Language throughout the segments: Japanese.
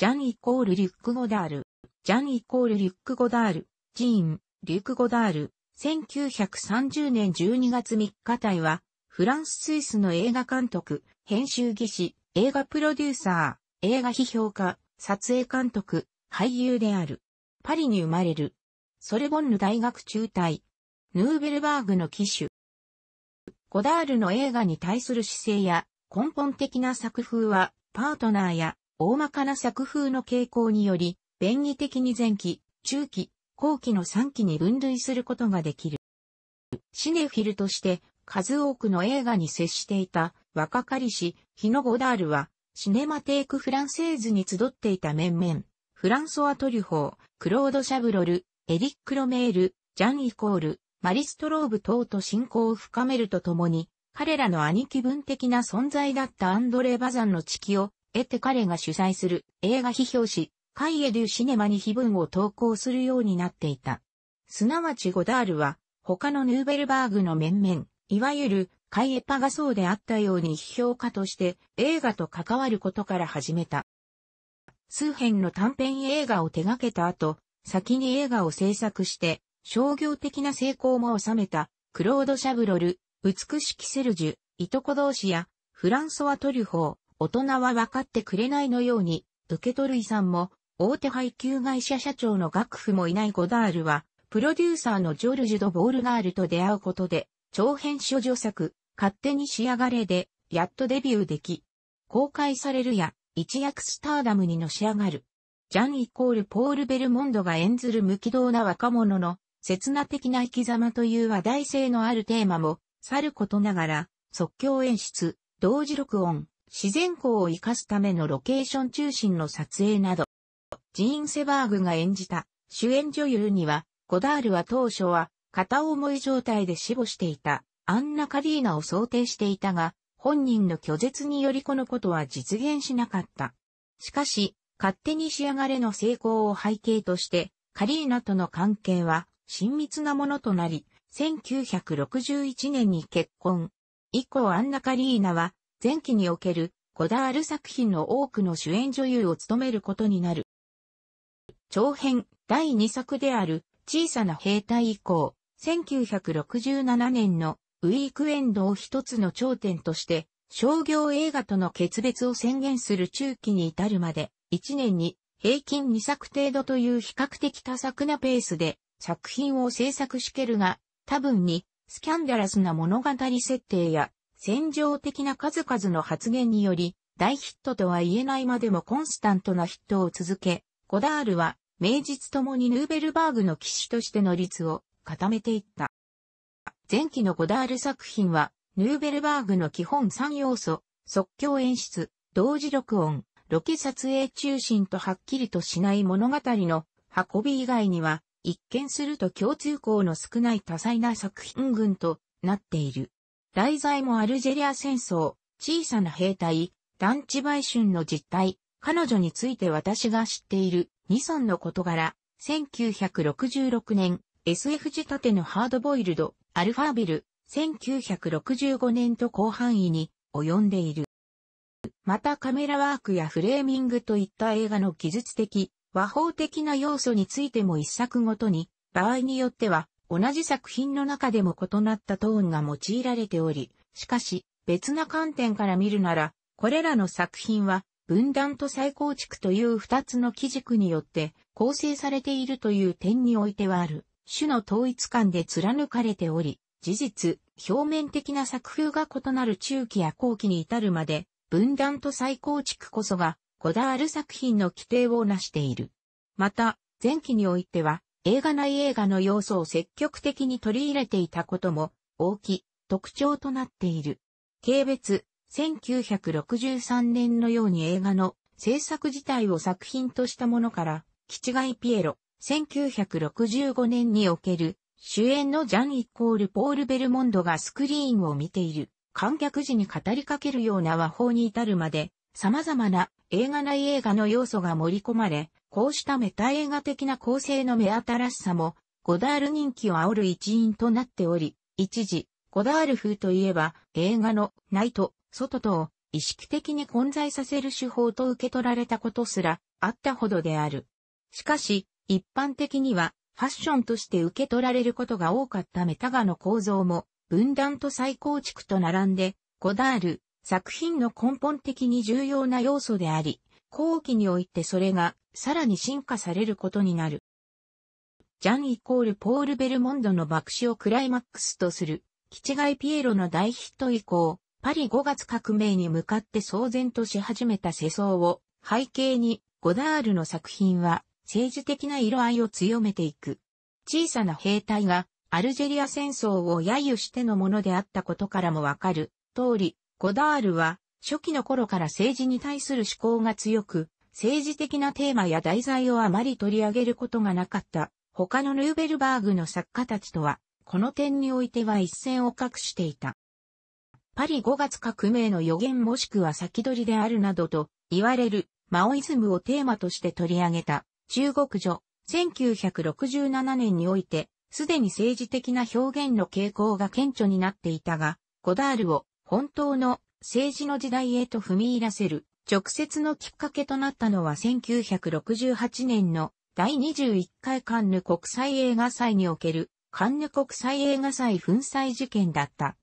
ジャンイコールリュック・ゴダール、ジャンイコールリュック・ゴダール、ジーン、リュック・ゴダール、1930年12月3日体は、フランス・スイスの映画監督、編集技師、映画プロデューサー、映画批評家、撮影監督、俳優である。パリに生まれる。ソルボンヌ大学中退。ヌーベルバーグの機種。ゴダールの映画に対する姿勢や根本的な作風は、パートナーや大まかな作風の傾向により、便宜的に前期、中期、後期の3期に分類することができる。シネフィルとして数多くの映画に接していた若かりし、日ノ・ゴダールは、シネマテークフランセーズに集っていた面々、フランソワ・トリュホー、クロード・シャブロル、エリック・ロメール、ジャン・イコール、マリストローブ等と親交を深めるとともに、彼らの兄貴分的な存在だったアンドレ・バザンの地球を得て彼が主催する映画批評誌、カイエ・デュ・シネマに碑文を投稿するようになっていた。すなわちゴダールは、他のヌーベルバーグの面々、いわゆるカイエパがそうであったように批評家として映画と関わることから始めた。数編の短編映画を手掛けた後、先に映画を制作して、商業的な成功も収めた、クロード・シャブロル、美しきセルジュ、いとこ同士や、フランソワ・トリュフォー、大人は分かってくれないのように、受け取る遺産も、大手配給会社社長の学府もいないゴダールは、プロデューサーのジョルジュ・ド・ボールガールと出会うことで、長編処女作、勝手に仕上がれで、やっとデビューでき、公開されるや、一躍スターダムにのし上がる。ジャンイコールポール・ベルモンドが演ずる無軌道な若者の、刹那的な生き様という話題性のあるテーマも、さることながら、即興演出、同時録音、自然光を活かすためのロケーション中心の撮影など、ジーン・セバーグが演じた主演女優には、ゴダールは当初は片思い状態で死亡していたアンナ・カリーナを想定していたが、本人の拒絶によりこのことは実現しなかった。しかし、勝手に仕上がれの成功を背景として、カリーナとの関係は親密なものとなり、1961年に結婚。以降アンナ・カリーナは前期におけるこダール作品の多くの主演女優を務めることになる。長編第2作である小さな兵隊以降、1967年のウィークエンドを一つの頂点として、商業映画との決別を宣言する中期に至るまで、1年に平均2作程度という比較的多作なペースで作品を制作しけるが、多分にスキャンダラスな物語設定や戦場的な数々の発言により、大ヒットとは言えないまでもコンスタントなヒットを続け、ゴダールは、名実ともにヌーベルバーグの騎士としての率を固めていった。前期のゴダール作品は、ヌーベルバーグの基本3要素、即興演出、同時録音、ロケ撮影中心とはっきりとしない物語の運び以外には、一見すると共通項の少ない多彩な作品群となっている。題材もアルジェリア戦争、小さな兵隊、団地売春の実態、彼女について私が知っている、ニソンの事柄、1966年、SF 仕立てのハードボイルド、アルファービル、1965年と広範囲に及んでいる。またカメラワークやフレーミングといった映画の技術的、和法的な要素についても一作ごとに、場合によっては同じ作品の中でも異なったトーンが用いられており、しかし、別な観点から見るなら、これらの作品は、分断と再構築という二つの基軸によって構成されているという点においてはある、種の統一感で貫かれており、事実、表面的な作風が異なる中期や後期に至るまで、分断と再構築こそが、こだわる作品の規定を成している。また、前期においては、映画内映画の要素を積極的に取り入れていたことも大き、い特徴となっている。軽蔑、1963年のように映画の制作自体を作品としたものから、キチピエロ、1965年における主演のジャン・イコール・ポール・ベルモンドがスクリーンを見ている。観客時に語りかけるような和法に至るまで、様々な映画内映画の要素が盛り込まれ、こうしたメタ映画的な構成の目新しさも、ゴダール人気を煽る一因となっており、一時、ゴダール風といえば、映画の内と外とを意識的に混在させる手法と受け取られたことすらあったほどである。しかし、一般的にはファッションとして受け取られることが多かったメタ画の構造も、分断と再構築と並んで、ゴダール、作品の根本的に重要な要素であり、後期においてそれがさらに進化されることになる。ジャンイコールポール・ベルモンドの爆死をクライマックスとする、キチガイ・ピエロの大ヒット以降、パリ5月革命に向かって騒然とし始めた世相を背景に、ゴダールの作品は政治的な色合いを強めていく。小さな兵隊がアルジェリア戦争を揶揄してのものであったことからもわかる通り、ゴダールは、初期の頃から政治に対する思考が強く、政治的なテーマや題材をあまり取り上げることがなかった。他のヌーベルバーグの作家たちとは、この点においては一線を画していた。パリ5月革命の予言もしくは先取りであるなどと言われるマオイズムをテーマとして取り上げた中国女1967年においてすでに政治的な表現の傾向が顕著になっていたがゴダールを本当の政治の時代へと踏み入らせる直接のきっかけとなったのは1968年の第21回カンヌ国際映画祭におけるカンヌ国際映画祭粉砕事件だった。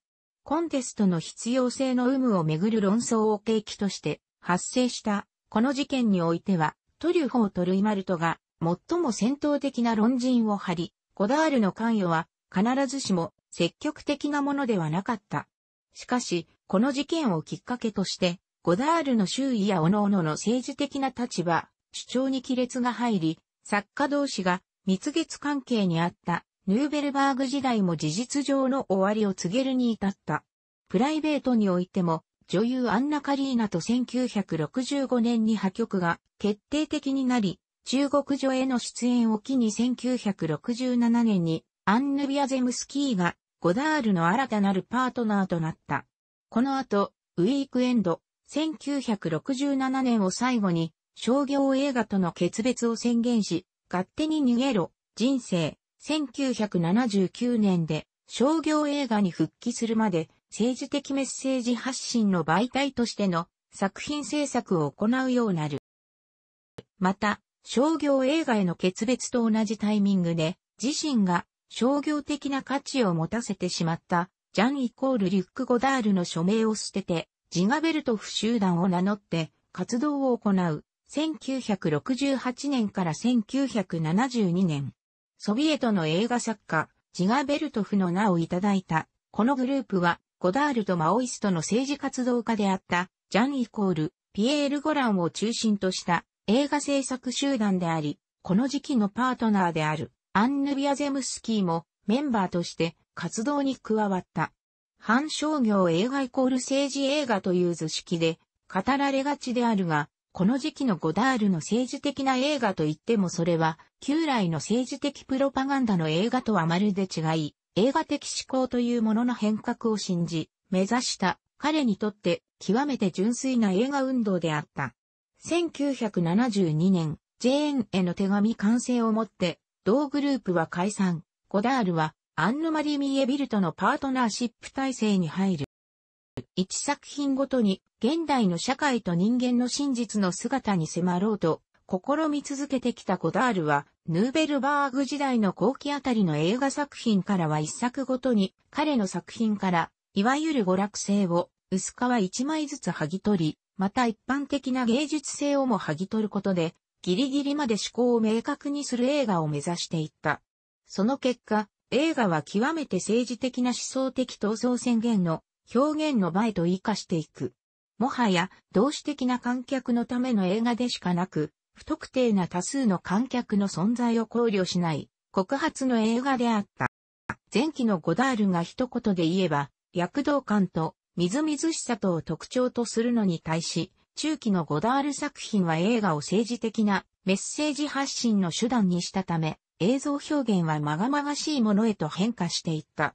コンテストの必要性の有無をめぐる論争を契機として発生したこの事件においてはトリュフォーとルイマルトが最も戦闘的な論陣を張り、ゴダールの関与は必ずしも積極的なものではなかった。しかし、この事件をきっかけとして、ゴダールの周囲や各々の政治的な立場、主張に亀裂が入り、作家同士が蜜月関係にあったヌーベルバーグ時代も事実上の終わりを告げるに至った。プライベートにおいても、女優アンナ・カリーナと1965年に破局が決定的になり、中国女への出演を機に1967年にアンヌ・ビアゼムスキーがゴダールの新たなるパートナーとなった。この後、ウィークエンド、1967年を最後に、商業映画との決別を宣言し、勝手に逃げろ、人生、1979年で、商業映画に復帰するまで、政治的メッセージ発信の媒体としての作品制作を行うようなる。また、商業映画への決別と同じタイミングで、自身が商業的な価値を持たせてしまった、ジャンイコールリュック・ゴダールの署名を捨てて、ジガベルトフ集団を名乗って活動を行う。1968年から1972年、ソビエトの映画作家、ジガベルトフの名をいただいた、このグループは、ゴダールとマオイストの政治活動家であった、ジャン・イコール、ピエール・ゴランを中心とした映画制作集団であり、この時期のパートナーである。アンヌ・ビアゼムスキーもメンバーとして活動に加わった。反商業映画イコール政治映画という図式で語られがちであるが、この時期のゴダールの政治的な映画といってもそれは、旧来の政治的プロパガンダの映画とはまるで違い、映画的思考というものの変革を信じ、目指した彼にとって極めて純粋な映画運動であった。1972年、ジェーンへの手紙完成をもって同グループは解散。ゴダールは、アンヌマリ・ミエビルとのパートナーシップ体制に入る。一作品ごとに、現代の社会と人間の真実の姿に迫ろうと、試み続けてきたゴダールは、ヌーベルバーグ時代の後期あたりの映画作品からは一作ごとに、彼の作品から、いわゆる娯楽性を、薄皮一枚ずつ剥ぎ取り、また一般的な芸術性をも剥ぎ取ることで、ギリギリまで思考を明確にする映画を目指していった。その結果、映画は極めて政治的な思想的闘争宣言の表現の場へと活かしていく。もはや同志的な観客のための映画でしかなく、不特定な多数の観客の存在を考慮しない告発の映画であった。前期のゴダールが一言で言えば、躍動感とみずみずしさとを特徴とするのに対し、中期のゴダール作品は映画を政治的なメッセージ発信の手段にしたため、映像表現はまがまがしいものへと変化していった。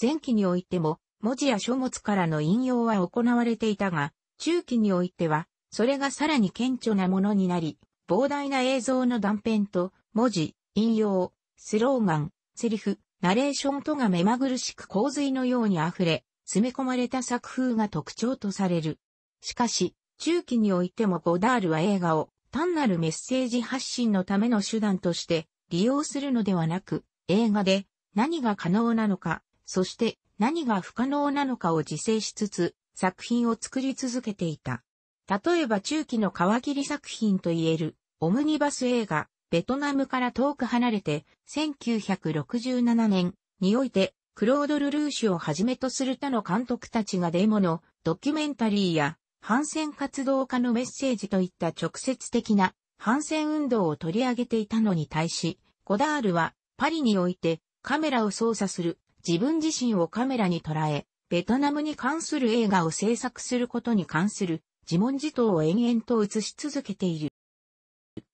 前期においても、文字や書物からの引用は行われていたが、中期においては、それがさらに顕著なものになり、膨大な映像の断片と、文字、引用、スローガン、セリフ、ナレーションとが目まぐるしく洪水のように溢れ、詰め込まれた作風が特徴とされる。しかし、中期においてもゴダールは映画を単なるメッセージ発信のための手段として利用するのではなく、映画で何が可能なのか、そして何が不可能なのかを自制しつつ作品を作り続けていた。例えば中期の皮切り作品といえるオムニバス映画、ベトナムから遠く離れて1967年においてクロード・ルルーシュをはじめとする他の監督たちがデモのドキュメンタリーや反戦活動家のメッセージといった直接的な反戦運動を取り上げていたのに対し、ゴダールはパリにおいてカメラを操作する自分自身をカメラに捉え、ベトナムに関する映画を制作することに関する自問自答を延々と映し続けている。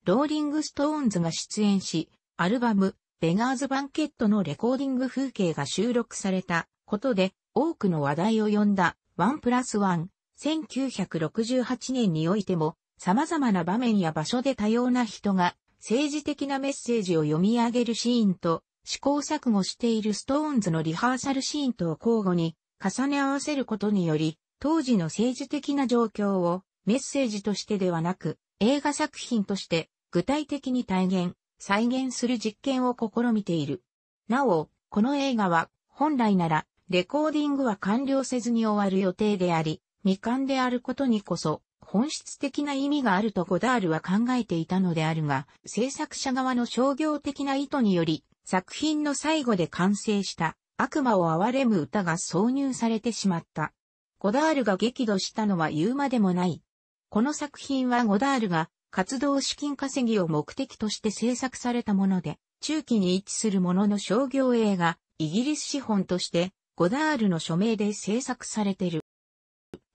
ローリングストーンズが出演し、アルバム、ベガーズ・バンケットのレコーディング風景が収録されたことで多くの話題を呼んだワンプラスワン1968年においても、様々な場面や場所で多様な人が政治的なメッセージを読み上げるシーンと試行錯誤しているストーンズのリハーサルシーンとを交互に重ね合わせることにより当時の政治的な状況をメッセージとしてではなく映画作品として具体的に体現、再現する実験を試みている。なお、この映画は本来ならレコーディングは完了せずに終わる予定であり、未完であることにこそ、本質的な意味があるとゴダールは考えていたのであるが、制作者側の商業的な意図により、作品の最後で完成した悪魔を憐れむ歌が挿入されてしまった。ゴダールが激怒したのは言うまでもない。この作品はゴダールが活動資金稼ぎを目的として制作されたもので、中期に位置するものの商業映画、イギリス資本として、ゴダールの署名で制作されている。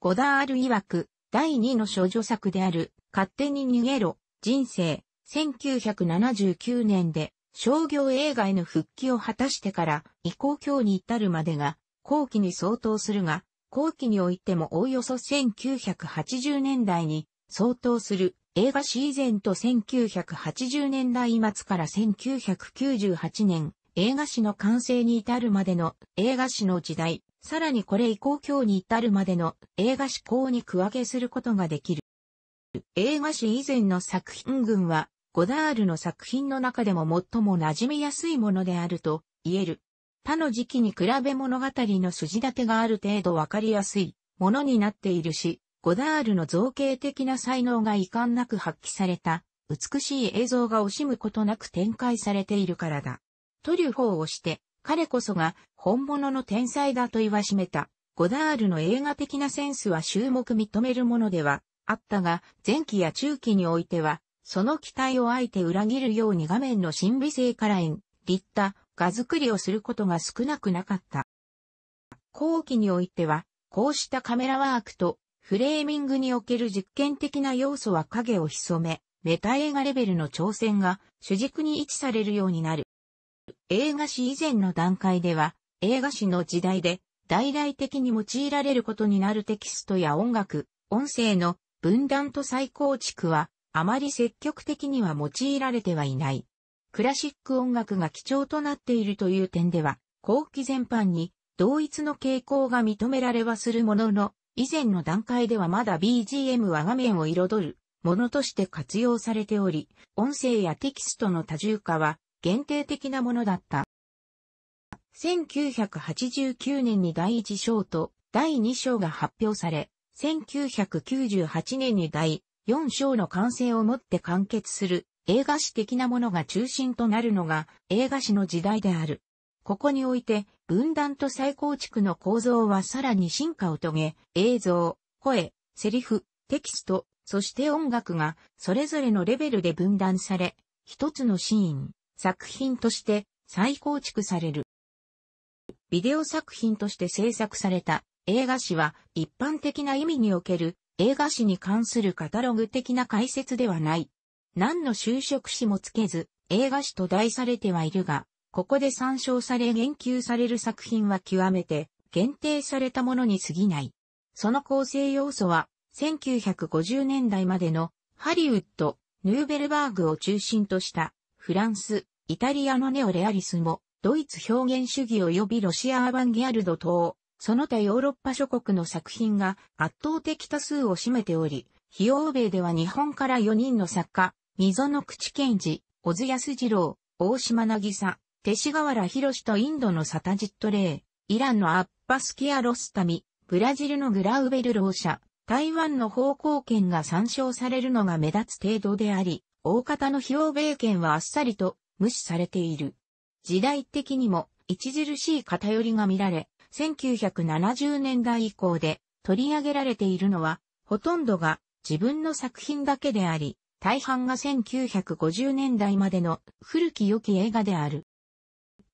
ゴダール曰く、第2の少女作である、勝手に逃げろ、人生、1979年で、商業映画への復帰を果たしてから、移行今日に至るまでが、後期に相当するが、後期においてもおおよそ1980年代に相当する映画史以前と1980年代末から1998年映画史の完成に至るまでの映画史の時代さらにこれ以降今日に至るまでの映画史考に区分けすることができる。映画史以前の作品群は、ゴダールの作品の中でも最も馴染みやすいものであると言える。他の時期に比べ物語の筋立てがある程度わかりやすいものになっているし、ゴダールの造形的な才能が遺憾なく発揮された、美しい映像が惜しむことなく展開されているからだ。トリュフォーをして、彼こそが本物の天才だと言わしめた。ゴダールの映画的なセンスは注目認めるものではあったが、前期や中期においては、その期待をあえて裏切るように画面の神秘性から演、立った画作りをすることが少なくなかった。後期においては、こうしたカメラワークとフレーミングにおける実験的な要素は影を潜め、メタ映画レベルの挑戦が主軸に位置されるようになる。映画史以前の段階では、映画史の時代で、大々的に用いられることになるテキストや音楽、音声の分断と再構築は、あまり積極的には用いられてはいない。クラシック音楽が基調となっているという点では、後期全般に同一の傾向が認められはするものの、以前の段階ではまだ BGM は画面を彩るものとして活用されており、音声やテキストの多重化は限定的なものだった。1989年に第1章と第2章が発表され、1998年に第4章の完成をもって完結する映画史的なものが中心となるのが映画史の時代である。ここにおいて分断と再構築の構造はさらに進化を遂げ、映像、声、セリフ、テキスト、そして音楽がそれぞれのレベルで分断され、一つのシーン、作品として再構築される。ビデオ作品として制作された映画史は一般的な意味における映画史に関するカタログ的な解説ではない。何の就職史もつけず映画史と題されてはいるが、ここで参照され言及される作品は極めて限定されたものに過ぎない。その構成要素は1950年代までのハリウッド、ヌーベルバーグを中心としたフランス、イタリアのネオレアリスも、ドイツ表現主義及びロシアアバンギャルド等、その他ヨーロッパ諸国の作品が圧倒的多数を占めており、非欧米では日本から4人の作家、溝の口健治、小津安二郎、大島渚、勅使河原博とインドのサタジットレイ、イランのアッパスキア・ロスタミ、ブラジルのグラウベル・ローシャ、台湾の方向圏が参照されるのが目立つ程度であり、大方の非欧米圏はあっさりと無視されている。時代的にも著しい偏りが見られ、1970年代以降で取り上げられているのは、ほとんどが自分の作品だけであり、大半が1950年代までの古き良き映画である。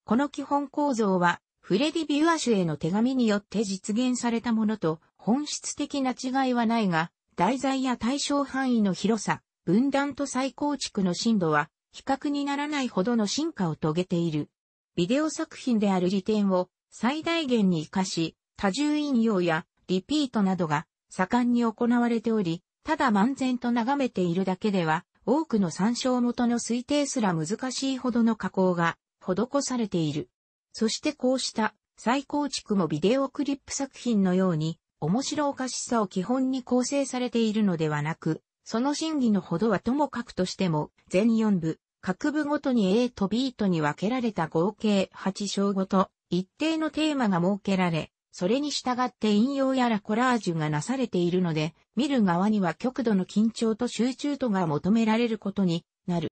この基本構造は、フレディ・ビュアシュへの手紙によって実現されたものと本質的な違いはないが、題材や対象範囲の広さ、分断と再構築の深度は、比較にならないほどの進化を遂げている。ビデオ作品である利点を最大限に活かし、多重引用やリピートなどが盛んに行われており、ただ漫然と眺めているだけでは、多くの参照元の推定すら難しいほどの加工が施されている。そしてこうした再構築もビデオクリップ作品のように面白おかしさを基本に構成されているのではなく、その真偽のほどはともかくとしても、全4部、各部ごとに A と B とに分けられた合計8章ごと、一定のテーマが設けられ、それに従って引用やらコラージュがなされているので、見る側には極度の緊張と集中とが求められることになる。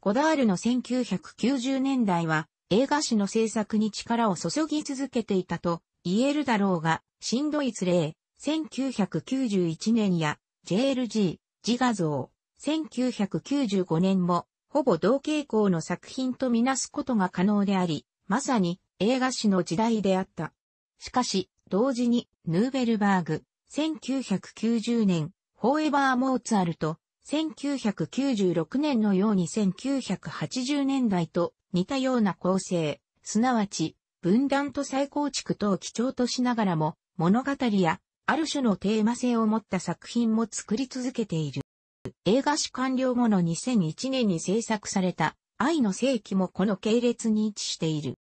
ゴダールの1990年代は映画史の制作に力を注ぎ続けていたと言えるだろうが、新ドイツ例、1991年や JLG、自画像、1995年も、ほぼ同傾向の作品とみなすことが可能であり、まさに映画史の時代であった。しかし、同時に、ヌーベルバーグ、1990年、フォーエバー・モーツァルト、1996年のように1980年代と似たような構成、すなわち分断と再構築とを基調としながらも、物語や、ある種のテーマ性を持った作品も作り続けている。映画史完了後の2001年に制作された、愛の世紀もこの系列に位置している。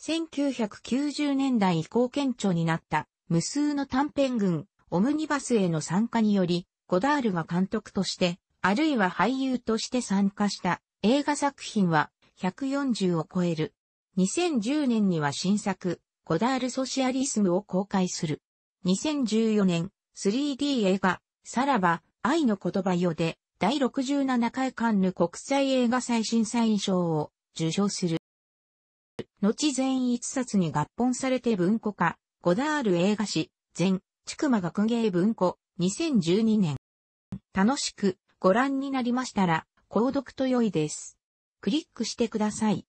1990年代以降顕著になった無数の短編群、オムニバスへの参加により、ゴダールが監督として、あるいは俳優として参加した映画作品は140を超える。2010年には新作、ゴダール・ソシアリスムを公開する。2014年、3D 映画、さらば、愛の言葉よで、第67回カンヌ国際映画新サイン賞を受賞する。後全一冊に合本されて文庫化、ゴダール映画史、全、ちくま学芸文庫、2012年。楽しくご覧になりましたら、購読と良いです。クリックしてください。